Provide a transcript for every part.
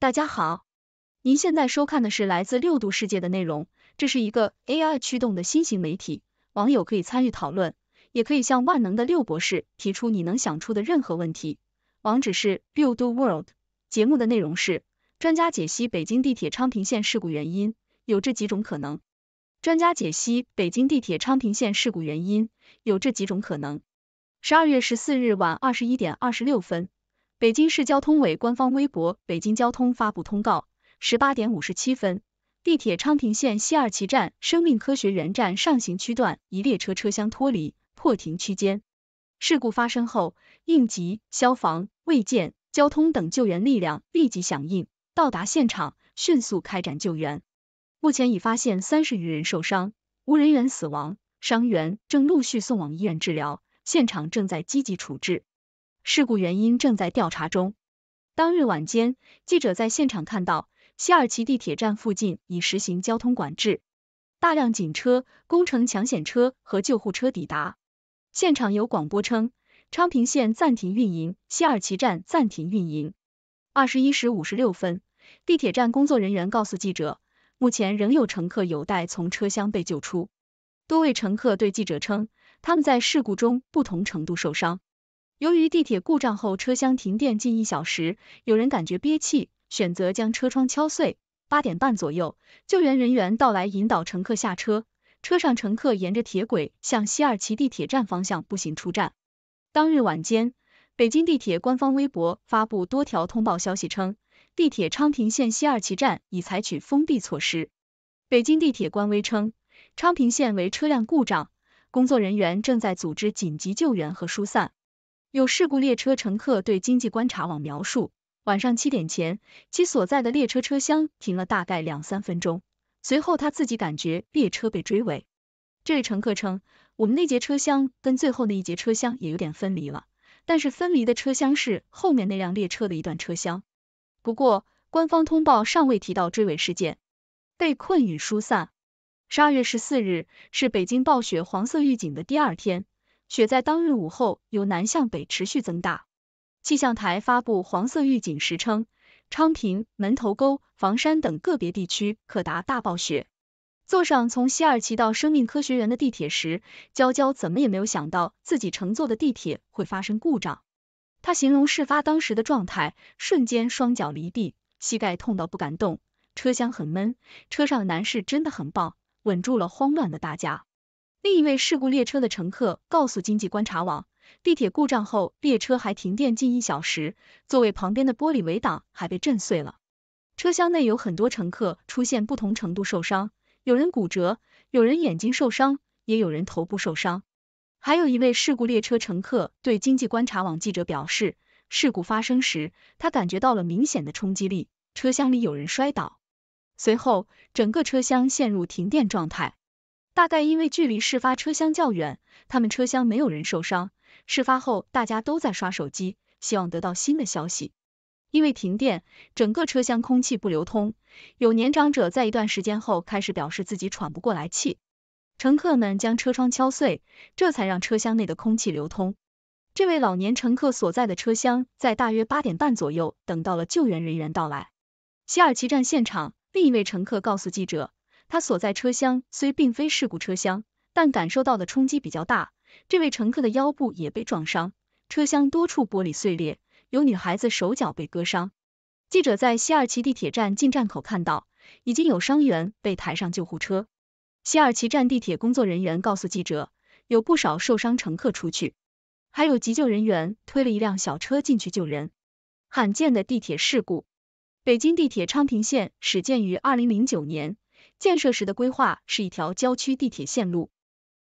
大家好，您现在收看的是来自六度世界的内容，这是一个 AI 驱动的新型媒体，网友可以参与讨论，也可以向万能的六博士提出你能想出的任何问题。网址是六度 World。节目的内容是专家解析北京地铁昌平线事故原因，有这几种可能。专家解析北京地铁昌平线事故原因，有这几种可能。十二月十四日晚二十一点二十六分。北京市交通委官方微博“北京交通”发布通告：十八点五十七分，地铁昌平线西二旗站、生命科学园站上行区段一列车车厢脱离，破停区间。事故发生后，应急、消防、卫健、交通等救援力量立即响应，到达现场，迅速开展救援。目前已发现三十余人受伤，无人员死亡，伤员正陆续送往医院治疗，现场正在积极处置。事故原因正在调查中。当日晚间，记者在现场看到，西二旗地铁站附近已实行交通管制，大量警车、工程抢险车和救护车抵达。现场有广播称，昌平线暂停运营，西二旗站暂停运营。二十一时五十六分，地铁站工作人员告诉记者，目前仍有乘客有待从车厢被救出。多位乘客对记者称，他们在事故中不同程度受伤。由于地铁故障后车厢停电近一小时，有人感觉憋气，选择将车窗敲碎。八点半左右，救援人员到来，引导乘客下车。车上乘客沿着铁轨向西二旗地铁站方向步行出站。当日晚间，北京地铁官方微博发布多条通报消息，称地铁昌平线西二旗站已采取封闭措施。北京地铁官微称，昌平线为车辆故障，工作人员正在组织紧急救援和疏散。有事故列车乘客对经济观察网描述，晚上七点前，其所在的列车车厢停了大概两三分钟，随后他自己感觉列车被追尾。这位乘客称，我们那节车厢跟最后那一节车厢也有点分离了，但是分离的车厢是后面那辆列车的一段车厢。不过，官方通报尚未提到追尾事件，被困与疏散。十二月十四日是北京暴雪黄色预警的第二天。雪在当日午后由南向北持续增大。气象台发布黄色预警时称，昌平、门头沟、房山等个别地区可达大暴雪。坐上从西二旗到生命科学园的地铁时，娇娇怎么也没有想到自己乘坐的地铁会发生故障。他形容事发当时的状态：瞬间双脚离地，膝盖痛到不敢动，车厢很闷。车上男士真的很棒，稳住了慌乱的大家。另一位事故列车的乘客告诉经济观察网，地铁故障后，列车还停电近一小时，座位旁边的玻璃围挡还被震碎了。车厢内有很多乘客出现不同程度受伤，有人骨折，有人眼睛受伤，也有人头部受伤。还有一位事故列车乘客对经济观察网记者表示，事故发生时，他感觉到了明显的冲击力，车厢里有人摔倒，随后整个车厢陷入停电状态。大概因为距离事发车厢较远，他们车厢没有人受伤。事发后，大家都在刷手机，希望得到新的消息。因为停电，整个车厢空气不流通，有年长者在一段时间后开始表示自己喘不过来气。乘客们将车窗敲碎，这才让车厢内的空气流通。这位老年乘客所在的车厢在大约八点半左右等到了救援人员到来。西尔奇站现场，另一位乘客告诉记者。他所在车厢虽并非事故车厢，但感受到的冲击比较大。这位乘客的腰部也被撞伤，车厢多处玻璃碎裂，有女孩子手脚被割伤。记者在西二旗地铁站进站口看到，已经有伤员被抬上救护车。西二旗站地铁工作人员告诉记者，有不少受伤乘客出去，还有急救人员推了一辆小车进去救人。罕见的地铁事故，北京地铁昌平线始建于二零零九年。建设时的规划是一条郊区地铁线路，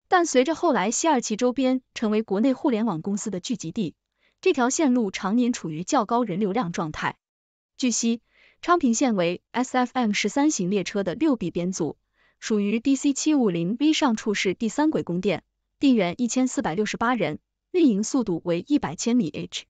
但随着后来西二旗周边成为国内互联网公司的聚集地，这条线路常年处于较高人流量状态。据悉，昌平线为 S F M 十三型列车的六 B 编组，属于 D C 七五零 V 上触式第三轨供电，地员一千四百六十八人，运营速度为一百千米 /h。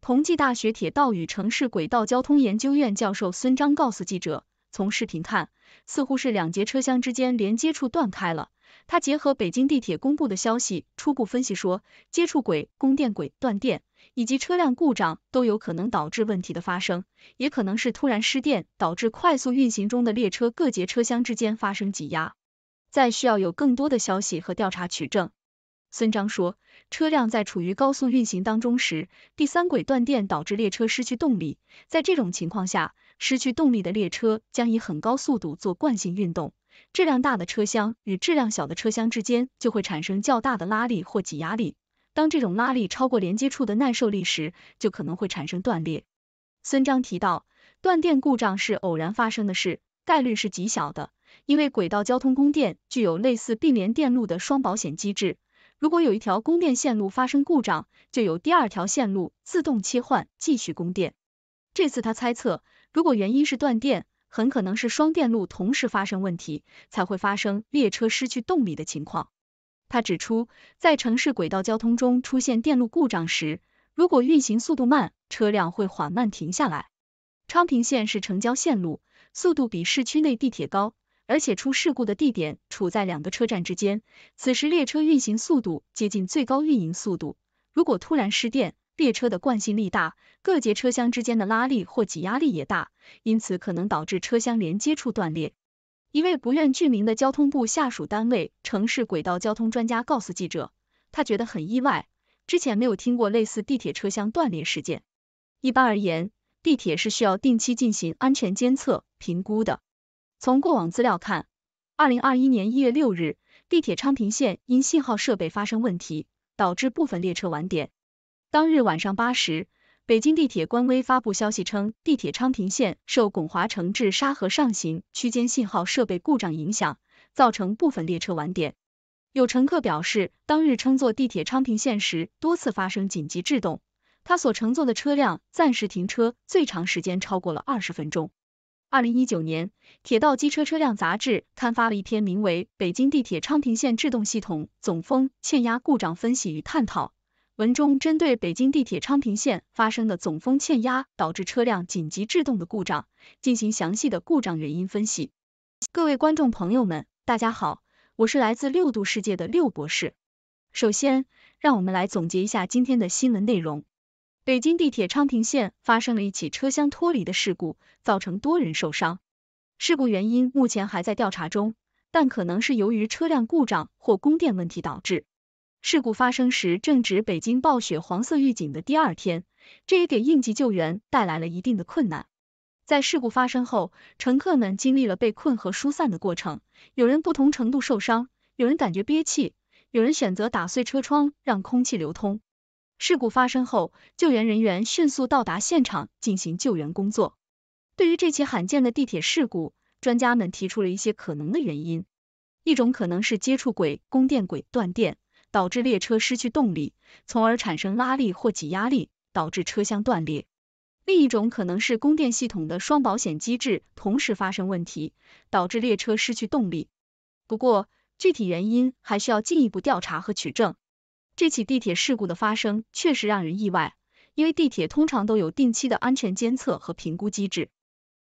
同济大学铁道与城市轨道交通研究院教授孙章告诉记者。从视频看，似乎是两节车厢之间连接处断开了。他结合北京地铁公布的消息，初步分析说，接触轨、供电轨断电，以及车辆故障都有可能导致问题的发生，也可能是突然失电导致快速运行中的列车各节车厢之间发生挤压。再需要有更多的消息和调查取证。孙章说，车辆在处于高速运行当中时，第三轨断电导致列车失去动力。在这种情况下，失去动力的列车将以很高速度做惯性运动，质量大的车厢与质量小的车厢之间就会产生较大的拉力或挤压力。当这种拉力超过连接处的耐受力时，就可能会产生断裂。孙章提到，断电故障是偶然发生的事，概率是极小的，因为轨道交通供电具有类似并联电路的双保险机制。如果有一条供电线路发生故障，就有第二条线路自动切换继续供电。这次他猜测，如果原因是断电，很可能是双电路同时发生问题，才会发生列车失去动力的情况。他指出，在城市轨道交通中出现电路故障时，如果运行速度慢，车辆会缓慢停下来。昌平线是城郊线路，速度比市区内地铁高。而且出事故的地点处在两个车站之间，此时列车运行速度接近最高运营速度。如果突然失电，列车的惯性力大，各节车厢之间的拉力或挤压力也大，因此可能导致车厢连接处断裂。一位不愿具名的交通部下属单位城市轨道交通专家告诉记者，他觉得很意外，之前没有听过类似地铁车厢断裂事件。一般而言，地铁是需要定期进行安全监测评估的。从过往资料看，二零二一年一月六日，地铁昌平线因信号设备发生问题，导致部分列车晚点。当日晚上八时，北京地铁官微发布消息称，地铁昌平线受巩华城至沙河上行区间信号设备故障影响，造成部分列车晚点。有乘客表示，当日乘坐地铁昌平线时多次发生紧急制动，他所乘坐的车辆暂时停车，最长时间超过了二十分钟。二零一九年，铁道机车车辆杂志刊发了一篇名为《北京地铁昌平线制动系统总风欠压故障分析与探讨》。文中针对北京地铁昌平线发生的总风欠压导致车辆紧急制动的故障，进行详细的故障原因分析。各位观众朋友们，大家好，我是来自六度世界的六博士。首先，让我们来总结一下今天的新闻内容。北京地铁昌平线发生了一起车厢脱离的事故，造成多人受伤。事故原因目前还在调查中，但可能是由于车辆故障或供电问题导致。事故发生时正值北京暴雪黄色预警的第二天，这也给应急救援带来了一定的困难。在事故发生后，乘客们经历了被困和疏散的过程，有人不同程度受伤，有人感觉憋气，有人选择打碎车窗让空气流通。事故发生后，救援人员迅速到达现场进行救援工作。对于这起罕见的地铁事故，专家们提出了一些可能的原因。一种可能是接触轨供电轨断电，导致列车失去动力，从而产生拉力或挤压力，导致车厢断裂。另一种可能是供电系统的双保险机制同时发生问题，导致列车失去动力。不过，具体原因还需要进一步调查和取证。这起地铁事故的发生确实让人意外，因为地铁通常都有定期的安全监测和评估机制。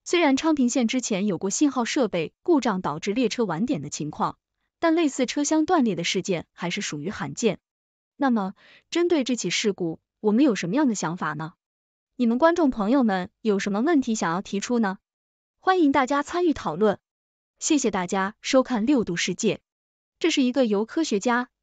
虽然昌平线之前有过信号设备故障导致列车晚点的情况，但类似车厢断裂的事件还是属于罕见。那么，针对这起事故，我们有什么样的想法呢？你们观众朋友们有什么问题想要提出呢？欢迎大家参与讨论。谢谢大家收看六度世界，这是一个由科学家。